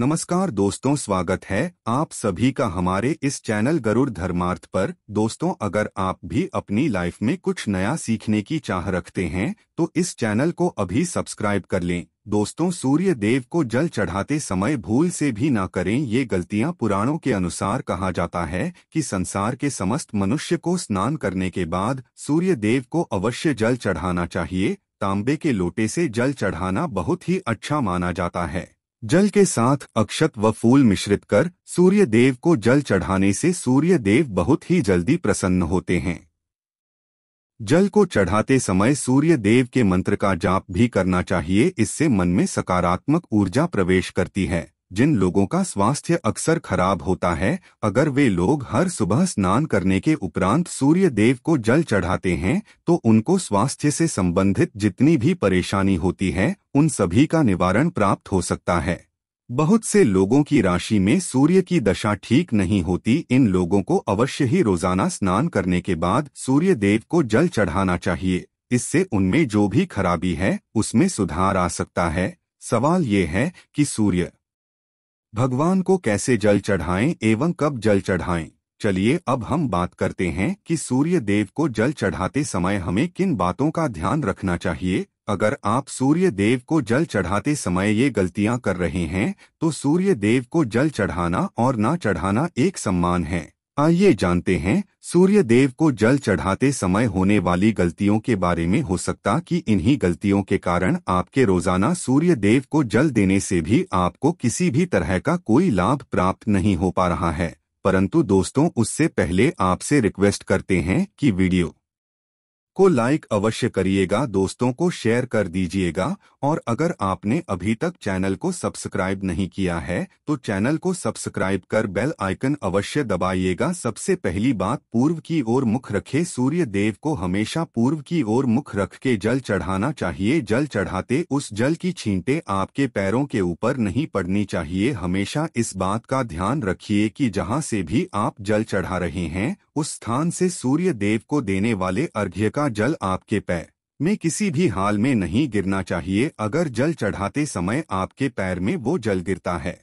नमस्कार दोस्तों स्वागत है आप सभी का हमारे इस चैनल गरुड़ धर्मार्थ पर दोस्तों अगर आप भी अपनी लाइफ में कुछ नया सीखने की चाह रखते हैं तो इस चैनल को अभी सब्सक्राइब कर लें दोस्तों सूर्य देव को जल चढ़ाते समय भूल से भी ना करें ये गलतियां पुराणों के अनुसार कहा जाता है कि संसार के समस्त मनुष्य को स्नान करने के बाद सूर्य देव को अवश्य जल चढ़ाना चाहिए तांबे के लोटे से जल चढ़ाना बहुत ही अच्छा माना जाता है जल के साथ अक्षत व फूल मिश्रित कर सूर्य देव को जल चढ़ाने से सूर्य देव बहुत ही जल्दी प्रसन्न होते हैं जल को चढ़ाते समय सूर्य देव के मंत्र का जाप भी करना चाहिए इससे मन में सकारात्मक ऊर्जा प्रवेश करती है जिन लोगों का स्वास्थ्य अक्सर खराब होता है अगर वे लोग हर सुबह स्नान करने के उपरांत सूर्य देव को जल चढ़ाते हैं तो उनको स्वास्थ्य से संबंधित जितनी भी परेशानी होती है उन सभी का निवारण प्राप्त हो सकता है बहुत से लोगों की राशि में सूर्य की दशा ठीक नहीं होती इन लोगों को अवश्य ही रोजाना स्नान करने के बाद सूर्य देव को जल चढ़ाना चाहिए इससे उनमें जो भी खराबी है उसमें सुधार आ सकता है सवाल ये है कि सूर्य भगवान को कैसे जल चढ़ाएं एवं कब जल चढ़ाएं चलिए अब हम बात करते हैं कि सूर्य देव को जल चढ़ाते समय हमें किन बातों का ध्यान रखना चाहिए अगर आप सूर्य देव को जल चढ़ाते समय ये गलतियां कर रहे हैं तो सूर्य देव को जल चढ़ाना और ना चढ़ाना एक सम्मान है आइए जानते हैं सूर्य देव को जल चढ़ाते समय होने वाली गलतियों के बारे में हो सकता कि इन्हीं गलतियों के कारण आपके रोजाना सूर्य देव को जल देने से भी आपको किसी भी तरह का कोई लाभ प्राप्त नहीं हो पा रहा है परंतु दोस्तों उससे पहले आपसे रिक्वेस्ट करते हैं कि वीडियो को लाइक अवश्य करिएगा दोस्तों को शेयर कर दीजिएगा और अगर आपने अभी तक चैनल को सब्सक्राइब नहीं किया है तो चैनल को सब्सक्राइब कर बेल आइकन अवश्य दबाइएगा सबसे पहली बात पूर्व की ओर मुख रखे सूर्य देव को हमेशा पूर्व की ओर मुख रख के जल चढ़ाना चाहिए जल चढ़ाते उस जल की छींटे आपके पैरों के ऊपर नहीं पड़नी चाहिए हमेशा इस बात का ध्यान रखिए कि जहाँ से भी आप जल चढ़ा रहे हैं उस स्थान से सूर्य देव को देने वाले अर्घ्य का जल आपके पैर में किसी भी हाल में नहीं गिरना चाहिए अगर जल चढ़ाते समय आपके पैर में वो जल गिरता है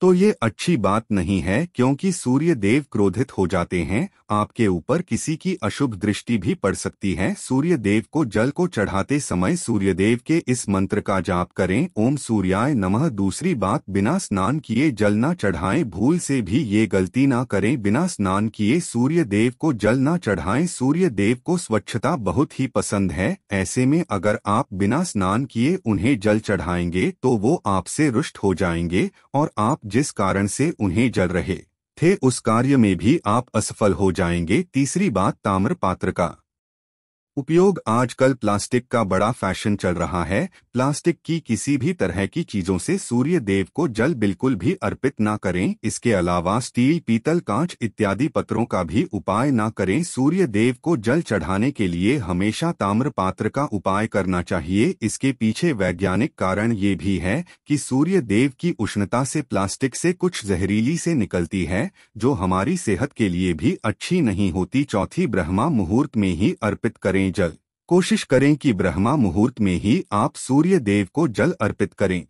तो ये अच्छी बात नहीं है क्योंकि सूर्य देव क्रोधित हो जाते हैं आपके ऊपर किसी की अशुभ दृष्टि भी पड़ सकती है सूर्य देव को जल को चढ़ाते समय सूर्य देव के इस मंत्र का जाप करें ओम सूर्याय नमः दूसरी बात बिना स्नान किए जल ना चढ़ाएं भूल से भी ये गलती ना करें बिना स्नान किए सूर्य देव को जल न चढ़ाए सूर्य देव को स्वच्छता बहुत ही पसंद है ऐसे में अगर आप बिना स्नान किए उन्हें जल चढ़ाएंगे तो वो आपसे रुष्ट हो जाएंगे और आप जिस कारण से उन्हें जल रहे थे उस कार्य में भी आप असफल हो जाएंगे तीसरी बात ताम्र पात्र का उपयोग आजकल प्लास्टिक का बड़ा फैशन चल रहा है प्लास्टिक की किसी भी तरह की चीजों से सूर्य देव को जल बिल्कुल भी अर्पित ना करें इसके अलावा स्टील पीतल कांच इत्यादि पत्रों का भी उपाय ना करें सूर्य देव को जल चढ़ाने के लिए हमेशा ताम्र पात्र का उपाय करना चाहिए इसके पीछे वैज्ञानिक कारण ये भी है कि सूर्य देव की उष्णता से प्लास्टिक से कुछ जहरीली से निकलती है जो हमारी सेहत के लिए भी अच्छी नहीं होती चौथी ब्रह्मा मुहूर्त में ही अर्पित करें करें जल कोशिश करें कि ब्रह्मा मुहूर्त में ही आप सूर्य देव को जल अर्पित करें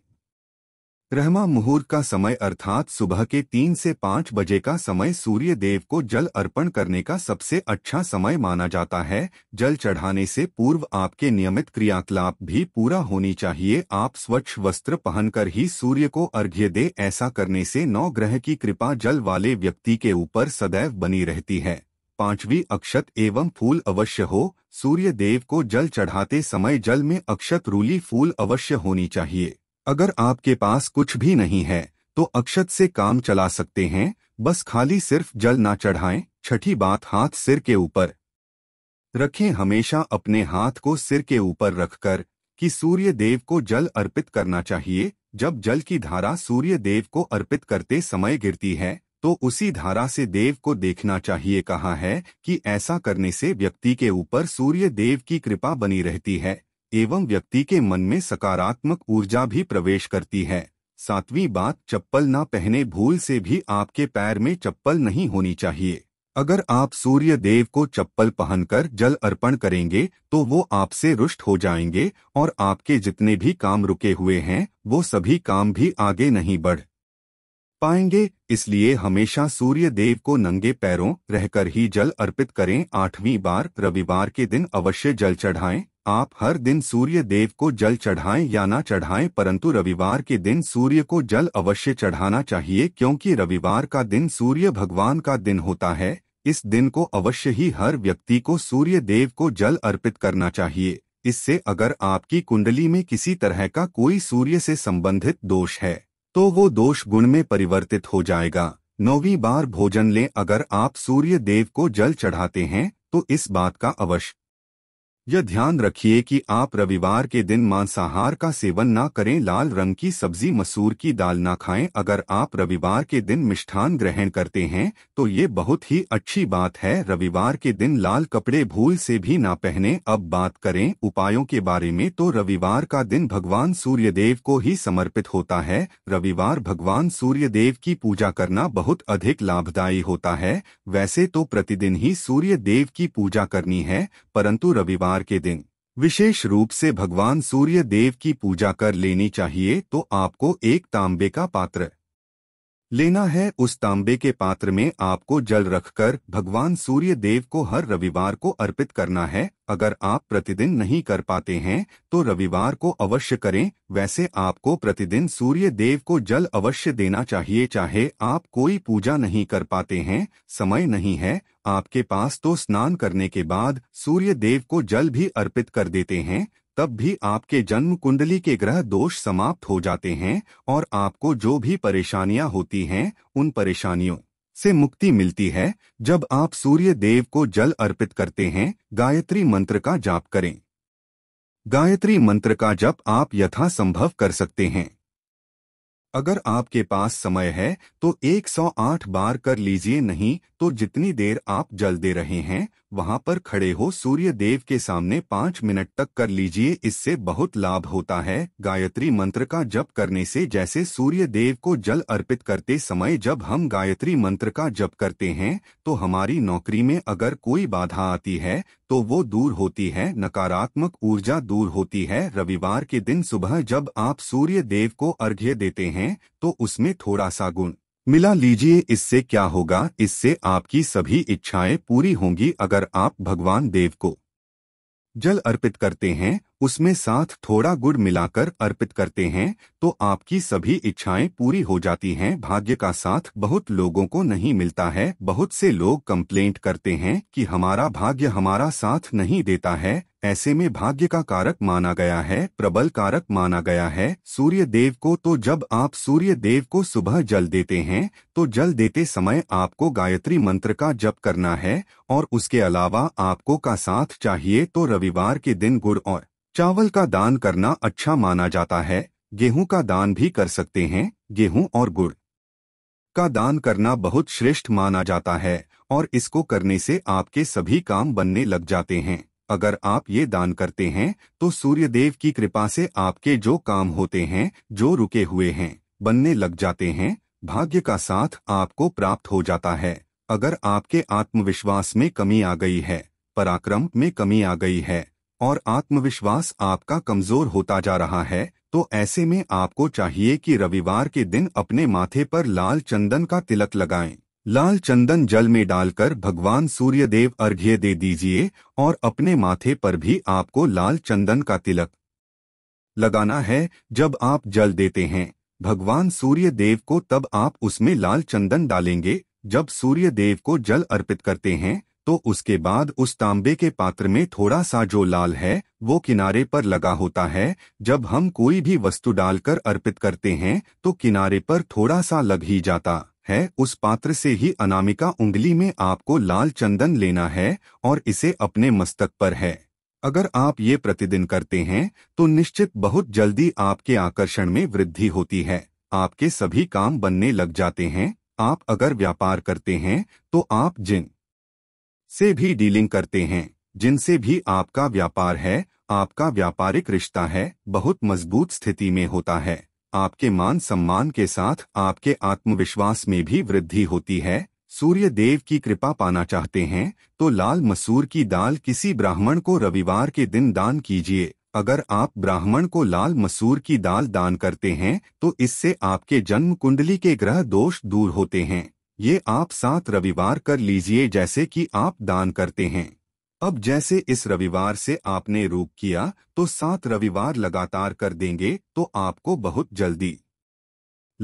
ब्रह्मा मुहूर्त का समय अर्थात सुबह के तीन से पाँच बजे का समय सूर्य देव को जल अर्पण करने का सबसे अच्छा समय माना जाता है जल चढ़ाने से पूर्व आपके नियमित क्रियाकलाप भी पूरा होनी चाहिए आप स्वच्छ वस्त्र पहनकर ही सूर्य को अर्घ्य दे ऐसा करने से नौ ग्रह की कृपा जल वाले व्यक्ति के ऊपर सदैव बनी रहती है पांचवी अक्षत एवं फूल अवश्य हो सूर्य देव को जल चढ़ाते समय जल में अक्षत रूली फूल अवश्य होनी चाहिए अगर आपके पास कुछ भी नहीं है तो अक्षत से काम चला सकते हैं बस खाली सिर्फ जल ना चढ़ाएं छठी बात हाथ सिर के ऊपर रखें हमेशा अपने हाथ को सिर के ऊपर रखकर कि सूर्य देव को जल अर्पित करना चाहिए जब जल की धारा सूर्य देव को अर्पित करते समय गिरती है तो उसी धारा से देव को देखना चाहिए कहा है कि ऐसा करने से व्यक्ति के ऊपर सूर्य देव की कृपा बनी रहती है एवं व्यक्ति के मन में सकारात्मक ऊर्जा भी प्रवेश करती है सातवीं बात चप्पल ना पहने भूल से भी आपके पैर में चप्पल नहीं होनी चाहिए अगर आप सूर्य देव को चप्पल पहनकर जल अर्पण करेंगे तो वो आपसे रुष्ट हो जाएंगे और आपके जितने भी काम रुके हुए हैं वो सभी काम भी आगे नहीं बढ़ पाएंगे इसलिए हमेशा सूर्य देव को नंगे पैरों रहकर ही जल अर्पित करें आठवीं बार रविवार के दिन अवश्य जल चढ़ाएं आप हर दिन सूर्य देव को जल चढ़ाएं या ना चढ़ाएं परंतु रविवार के दिन सूर्य को जल अवश्य चढ़ाना चाहिए क्योंकि रविवार का दिन सूर्य भगवान का दिन होता है इस दिन को अवश्य ही हर व्यक्ति को सूर्य देव को जल अर्पित करना चाहिए इससे अगर आपकी कुंडली में किसी तरह का कोई सूर्य से संबंधित दोष है तो वो दोष गुण में परिवर्तित हो जाएगा नौवीं बार भोजन लें अगर आप सूर्य देव को जल चढ़ाते हैं तो इस बात का अवश्य यह ध्यान रखिए कि आप रविवार के दिन मांसाहार का सेवन ना करें लाल रंग की सब्जी मसूर की दाल ना खाएं अगर आप रविवार के दिन मिष्ठान ग्रहण करते हैं तो ये बहुत ही अच्छी बात है रविवार के दिन लाल कपड़े भूल से भी ना पहने अब बात करें उपायों के बारे में तो रविवार का दिन भगवान सूर्यदेव को ही समर्पित होता है रविवार भगवान सूर्यदेव की पूजा करना बहुत अधिक लाभदायी होता है वैसे तो प्रतिदिन ही सूर्य देव की पूजा करनी है परंतु रविवार सोमवार के दिन विशेष रूप से भगवान सूर्य देव की पूजा कर लेनी चाहिए तो आपको एक तांबे का पात्र लेना है उस तांबे के पात्र में आपको जल रखकर भगवान सूर्य देव को हर रविवार को अर्पित करना है अगर आप प्रतिदिन नहीं कर पाते हैं तो रविवार को अवश्य करें वैसे आपको प्रतिदिन सूर्य देव को जल अवश्य देना चाहिए चाहे आप कोई पूजा नहीं कर पाते हैं समय नहीं है आपके पास तो स्नान करने के बाद सूर्य देव को जल भी अर्पित कर देते हैं तब भी आपके जन्म कुंडली के ग्रह दोष समाप्त हो जाते हैं और आपको जो भी परेशानियां होती हैं उन परेशानियों से मुक्ति मिलती है जब आप सूर्य देव को जल अर्पित करते हैं गायत्री मंत्र का जाप करें गायत्री मंत्र का जप आप संभव कर सकते हैं अगर आपके पास समय है तो 108 बार कर लीजिए नहीं तो जितनी देर आप जल दे रहे हैं वहां पर खड़े हो सूर्य देव के सामने पाँच मिनट तक कर लीजिए इससे बहुत लाभ होता है गायत्री मंत्र का जप करने से जैसे सूर्य देव को जल अर्पित करते समय जब हम गायत्री मंत्र का जप करते हैं तो हमारी नौकरी में अगर कोई बाधा आती है तो वो दूर होती है नकारात्मक ऊर्जा दूर होती है रविवार के दिन सुबह जब आप सूर्य देव को अर्घ्य देते हैं तो उसमें थोड़ा सा गुण मिला लीजिए इससे क्या होगा इससे आपकी सभी इच्छाएं पूरी होंगी अगर आप भगवान देव को जल अर्पित करते हैं उसमें साथ थोड़ा गुड़ मिलाकर अर्पित करते हैं तो आपकी सभी इच्छाएं पूरी हो जाती हैं भाग्य का साथ बहुत लोगों को नहीं मिलता है बहुत से लोग कंप्लेंट करते हैं कि हमारा भाग्य हमारा साथ नहीं देता है ऐसे में भाग्य का कारक माना गया है प्रबल कारक माना गया है सूर्य देव को तो जब आप सूर्य देव को सुबह जल देते हैं तो जल देते समय आपको गायत्री मंत्र का जप करना है और उसके अलावा आपको का साथ चाहिए तो रविवार के दिन गुड़ और चावल का दान करना अच्छा माना जाता है गेहूं का दान भी कर सकते हैं गेहूं और गुड़ का दान करना बहुत श्रेष्ठ माना जाता है और इसको करने से आपके सभी काम बनने लग जाते हैं अगर आप ये दान करते हैं तो सूर्य देव की कृपा से आपके जो काम होते हैं जो रुके हुए हैं बनने लग जाते हैं भाग्य का साथ आपको प्राप्त हो जाता है अगर आपके आत्मविश्वास में कमी आ गई है पराक्रम में कमी आ गई है और आत्मविश्वास आपका कमजोर होता जा रहा है तो ऐसे में आपको चाहिए कि रविवार के दिन अपने माथे पर लाल चंदन का तिलक लगाएं। लाल चंदन जल में डालकर भगवान सूर्यदेव अर्घ्य दे दीजिए और अपने माथे पर भी आपको लाल चंदन का तिलक लगाना है जब आप जल देते हैं भगवान सूर्य देव को तब आप उसमें लाल चंदन डालेंगे जब सूर्य देव को जल अर्पित करते हैं तो उसके बाद उस तांबे के पात्र में थोड़ा सा जो लाल है वो किनारे पर लगा होता है जब हम कोई भी वस्तु डालकर अर्पित करते हैं तो किनारे पर थोड़ा सा लग ही जाता है उस पात्र से ही अनामिका उंगली में आपको लाल चंदन लेना है और इसे अपने मस्तक पर है अगर आप ये प्रतिदिन करते हैं तो निश्चित बहुत जल्दी आपके आकर्षण में वृद्धि होती है आपके सभी काम बनने लग जाते हैं आप अगर व्यापार करते हैं तो आप जिन से भी डीलिंग करते हैं जिनसे भी आपका व्यापार है आपका व्यापारिक रिश्ता है बहुत मजबूत स्थिति में होता है आपके मान सम्मान के साथ आपके आत्मविश्वास में भी वृद्धि होती है सूर्य देव की कृपा पाना चाहते हैं तो लाल मसूर की दाल किसी ब्राह्मण को रविवार के दिन दान कीजिए अगर आप ब्राह्मण को लाल मसूर की दाल दान करते हैं तो इससे आपके जन्म कुंडली के ग्रह दोष दूर होते हैं ये आप सात रविवार कर लीजिए जैसे कि आप दान करते हैं अब जैसे इस रविवार से आपने रूप किया तो सात रविवार लगातार कर देंगे तो आपको बहुत जल्दी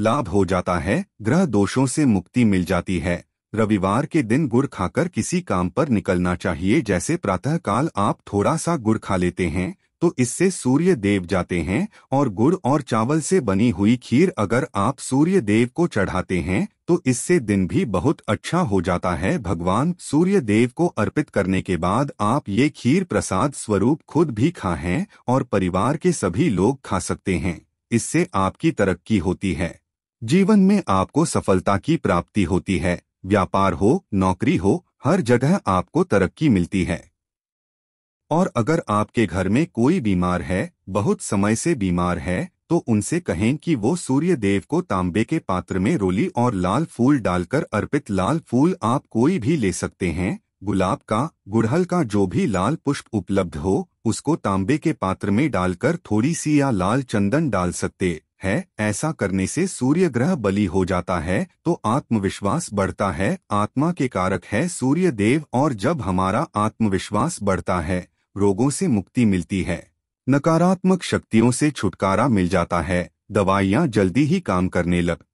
लाभ हो जाता है ग्रह दोषों से मुक्ति मिल जाती है रविवार के दिन गुड़ खाकर किसी काम पर निकलना चाहिए जैसे प्रातःकाल आप थोड़ा सा गुड़ खा लेते हैं तो इससे सूर्य देव जाते हैं और गुड़ और चावल से बनी हुई खीर अगर आप सूर्य देव को चढ़ाते हैं तो इससे दिन भी बहुत अच्छा हो जाता है भगवान सूर्य देव को अर्पित करने के बाद आप ये खीर प्रसाद स्वरूप खुद भी खाएं और परिवार के सभी लोग खा सकते हैं इससे आपकी तरक्की होती है जीवन में आपको सफलता की प्राप्ति होती है व्यापार हो नौकरी हो हर जगह आपको तरक्की मिलती है और अगर आपके घर में कोई बीमार है बहुत समय से बीमार है तो उनसे कहें कि वो सूर्य देव को तांबे के पात्र में रोली और लाल फूल डालकर अर्पित लाल फूल आप कोई भी ले सकते हैं गुलाब का गुड़हल का जो भी लाल पुष्प उपलब्ध हो उसको तांबे के पात्र में डालकर थोड़ी सी या लाल चंदन डाल सकते है ऐसा करने से सूर्य ग्रह बलि हो जाता है तो आत्मविश्वास बढ़ता है आत्मा के कारक है सूर्य देव और जब हमारा आत्मविश्वास बढ़ता है रोगों से मुक्ति मिलती है नकारात्मक शक्तियों से छुटकारा मिल जाता है दवाइयाँ जल्दी ही काम करने लग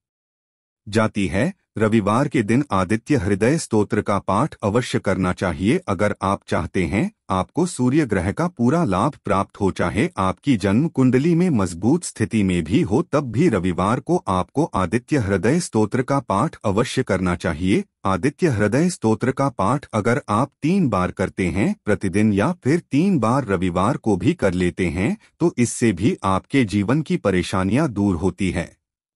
जाती है रविवार के दिन आदित्य हृदय स्तोत्र का पाठ अवश्य करना चाहिए अगर आप चाहते हैं आपको सूर्य ग्रह का पूरा लाभ प्राप्त हो चाहे आपकी जन्म कुंडली में मजबूत स्थिति में भी हो तब भी रविवार को आपको आदित्य हृदय स्तोत्र का पाठ अवश्य करना चाहिए आदित्य हृदय स्तोत्र का पाठ अगर आप तीन बार करते हैं प्रतिदिन या फिर तीन बार रविवार को भी कर लेते हैं तो इससे भी आपके जीवन की परेशानियाँ दूर होती है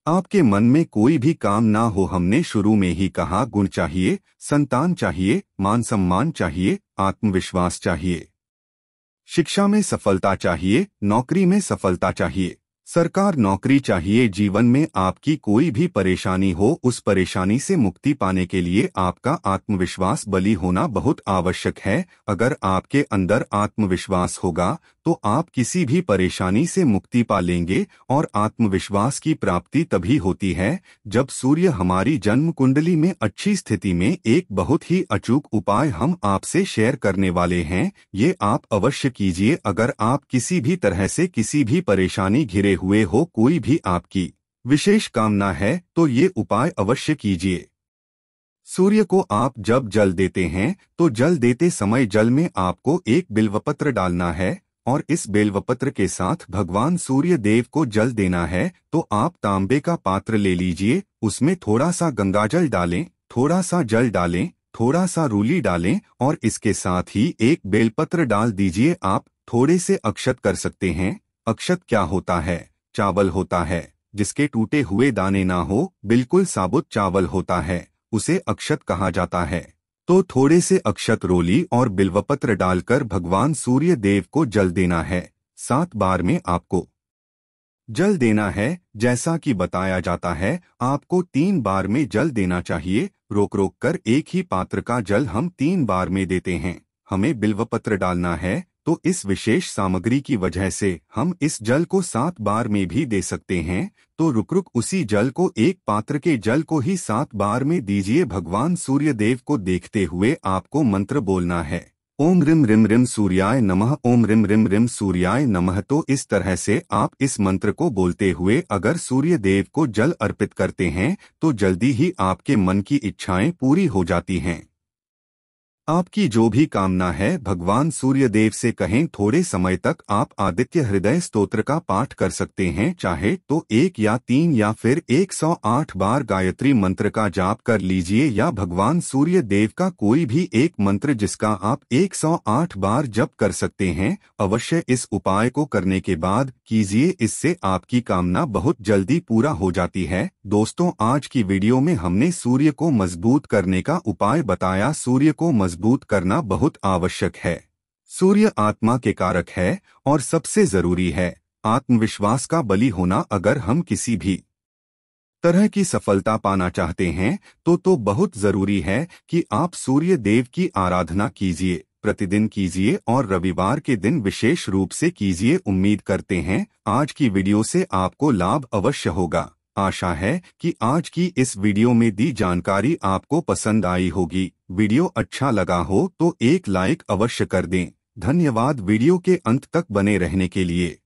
आपके मन में कोई भी काम ना हो हमने शुरू में ही कहा गुण चाहिए संतान चाहिए मान सम्मान चाहिए आत्मविश्वास चाहिए शिक्षा में सफलता चाहिए नौकरी में सफलता चाहिए सरकार नौकरी चाहिए जीवन में आपकी कोई भी परेशानी हो उस परेशानी से मुक्ति पाने के लिए आपका आत्मविश्वास बली होना बहुत आवश्यक है अगर आपके अंदर आत्मविश्वास होगा तो आप किसी भी परेशानी से मुक्ति पा लेंगे और आत्मविश्वास की प्राप्ति तभी होती है जब सूर्य हमारी जन्म कुंडली में अच्छी स्थिति में एक बहुत ही अचूक उपाय हम आपसे शेयर करने वाले हैं ये आप अवश्य कीजिए अगर आप किसी भी तरह से किसी भी परेशानी घिरे हुए हो कोई भी आपकी विशेष कामना है तो ये उपाय अवश्य कीजिए सूर्य को आप जब जल देते हैं तो जल देते समय जल में आपको एक बिल्वपत्र डालना है और इस बेलवपत्र के साथ भगवान सूर्य देव को जल देना है तो आप तांबे का पात्र ले लीजिए उसमें थोड़ा सा गंगाजल डालें थोड़ा सा जल डालें थोड़ा सा रूली डालें और इसके साथ ही एक बेलपत्र डाल दीजिए आप थोड़े से अक्षत कर सकते हैं अक्षत क्या होता है चावल होता है जिसके टूटे हुए दाने ना हो बिल्कुल साबुत चावल होता है उसे अक्षत कहा जाता है तो थोड़े से अक्षत रोली और बिल्वपत्र डालकर भगवान सूर्य देव को जल देना है सात बार में आपको जल देना है जैसा कि बताया जाता है आपको तीन बार में जल देना चाहिए रोक रोक कर एक ही पात्र का जल हम तीन बार में देते हैं हमें बिल्वपत्र डालना है तो इस विशेष सामग्री की वजह से हम इस जल को सात बार में भी दे सकते हैं तो रुक रुक उसी जल को एक पात्र के जल को ही सात बार में दीजिए भगवान सूर्य देव को देखते हुए आपको मंत्र बोलना है ओम रिम रिम रिम सूर्याय नमः ओम रिम रिम रिम सूर्याय नमः तो इस तरह से आप इस मंत्र को बोलते हुए अगर सूर्य देव को जल अर्पित करते हैं तो जल्दी ही आपके मन की इच्छाएं पूरी हो जाती हैं आपकी जो भी कामना है भगवान सूर्य देव से कहें थोड़े समय तक आप आदित्य हृदय स्तोत्र का पाठ कर सकते हैं चाहे तो एक या तीन या फिर 108 बार गायत्री मंत्र का जाप कर लीजिए या भगवान सूर्य देव का कोई भी एक मंत्र जिसका आप 108 बार जप कर सकते हैं अवश्य इस उपाय को करने के बाद कीजिए इससे आपकी कामना बहुत जल्दी पूरा हो जाती है दोस्तों आज की वीडियो में हमने सूर्य को मजबूत करने का उपाय बताया सूर्य को मजबूत मजबूत करना बहुत आवश्यक है सूर्य आत्मा के कारक है और सबसे जरूरी है आत्मविश्वास का बलि होना अगर हम किसी भी तरह की सफलता पाना चाहते हैं तो तो बहुत जरूरी है कि आप सूर्य देव की आराधना कीजिए प्रतिदिन कीजिए और रविवार के दिन विशेष रूप से कीजिए उम्मीद करते हैं आज की वीडियो से आपको लाभ अवश्य होगा आशा है कि आज की इस वीडियो में दी जानकारी आपको पसंद आई होगी वीडियो अच्छा लगा हो तो एक लाइक अवश्य कर दें धन्यवाद वीडियो के अंत तक बने रहने के लिए